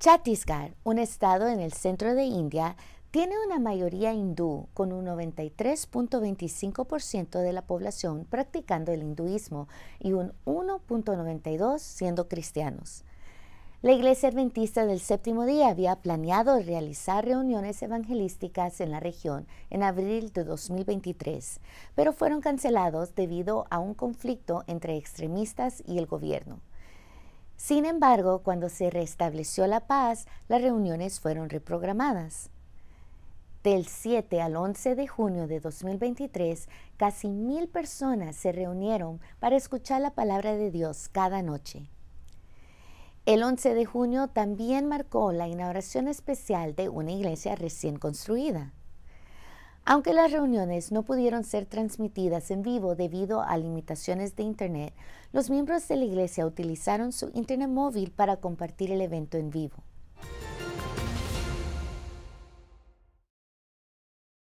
Chhattisgarh, un estado en el centro de India, tiene una mayoría hindú con un 93.25% de la población practicando el hinduismo y un 1.92% siendo cristianos. La Iglesia Adventista del Séptimo Día había planeado realizar reuniones evangelísticas en la región en abril de 2023, pero fueron cancelados debido a un conflicto entre extremistas y el gobierno. Sin embargo, cuando se restableció la paz, las reuniones fueron reprogramadas. Del 7 al 11 de junio de 2023, casi mil personas se reunieron para escuchar la palabra de Dios cada noche. El 11 de junio también marcó la inauguración especial de una iglesia recién construida. Aunque las reuniones no pudieron ser transmitidas en vivo debido a limitaciones de Internet, los miembros de la iglesia utilizaron su Internet móvil para compartir el evento en vivo.